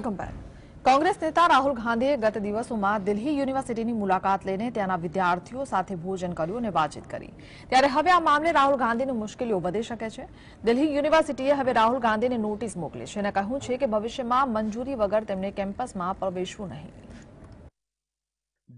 કોંગ્રેસ નેતા રાહુલ ગાંધીએ ગત દિવસોમાં દિલ્હી યુનિવર્સિટીની મુલાકાત લઈને ત્યાંના વિદ્યાર્થીઓ સાથે ભોજન કર્યું અને વાતચીત કરી ત્યારે હવે આ મામલે રાહુલ ગાંધીની મુશ્કેલીઓ વધી શકે છે દિલ્હી યુનિવર્સિટીએ હવે રાહુલ ગાંધીને નોટિસ મોકલી છે અને કહ્યું છે કે ભવિષ્યમાં મંજૂરી વગર તેમને કેમ્પસમાં પ્રવેશવું નહીં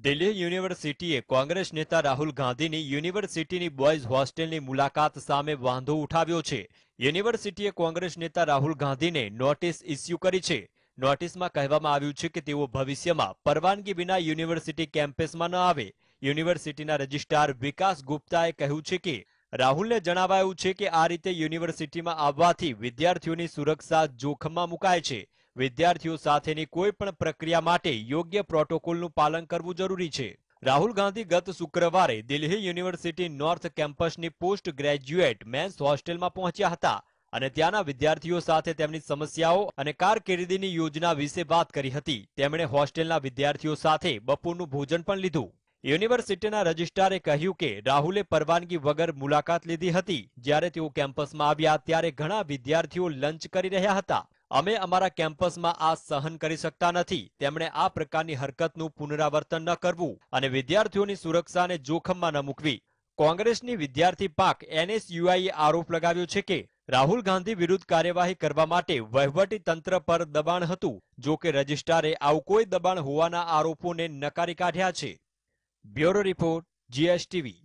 દિલ્હી યુનિવર્સિટીએ કોંગ્રેસ નેતા રાહુલ ગાંધીની યુનિવર્સિટીની બોયઝ હોસ્ટેલની મુલાકાત સામે વાંધો ઉઠાવ્યો છે યુનિવર્સિટીએ કોંગ્રેસ નેતા રાહુલ ગાંધીને નોટિસ ઇસ્યુ કરી છે નોટિસમાં કહેવામાં આવ્યું છે કે તેઓ ભવિષ્યમાં પરવાનગી વિના યુનિવર્સિટી કેમ્પસમાં ન આવે યુનિવર્સિટીના રજિસ્ટ્રાર વિકાસ ગુપ્તાએ કહ્યું છે કે રાહુલને જણાવાયું છે કે આ રીતે યુનિવર્સિટીમાં આવવાથી વિદ્યાર્થીઓની સુરક્ષા જોખમમાં મુકાય છે વિદ્યાર્થીઓ સાથેની કોઈ પણ પ્રક્રિયા માટે યોગ્ય પ્રોટોકોલનું પાલન કરવું જરૂરી છે રાહુલ ગાંધી ગત શુક્રવારે દિલ્હી યુનિવર્સિટી નોર્થ કેમ્પસની પોસ્ટ ગ્રેજ્યુએટ મેન્સ હોસ્ટેલમાં પહોંચ્યા હતા અને ત્યાંના વિદ્યાર્થીઓ સાથે તેમની સમસ્યાઓ અને કારકિર્દીની યોજના વિશે વાત કરી હતી તેમણે હોસ્ટેલના વિદ્યાર્થીઓ સાથે બપોરનું ભોજન પણ લીધું યુનિવર્સિટીના રજિસ્ટ્રારે કહ્યું કે રાહુલે પરવાનગી વગર મુલાકાત લીધી હતી જ્યારે તેઓ કેમ્પસમાં આવ્યા ત્યારે ઘણા વિદ્યાર્થીઓ લંચ કરી રહ્યા હતા અમે અમારા કેમ્પસમાં આ સહન કરી શકતા નથી તેમણે આ પ્રકારની હરકતનું પુનરાવર્તન ન કરવું અને વિદ્યાર્થીઓની સુરક્ષાને જોખમમાં ન મૂકવી કોંગ્રેસની વિદ્યાર્થી પાક એનએસયુઆઈએ આરોપ લગાવ્યો છે કે રાહુલ ગાંધી વિરુદ્ધ કાર્યવાહી કરવા માટે વહીવટી તંત્ર પર દબાણ હતું જો કે રજિસ્ટ્રારે આવું કોઈ દબાણ હોવાના આરોપોને નકારી કાઢ્યા છે બ્યુરો રિપોર્ટ જીએસટીવી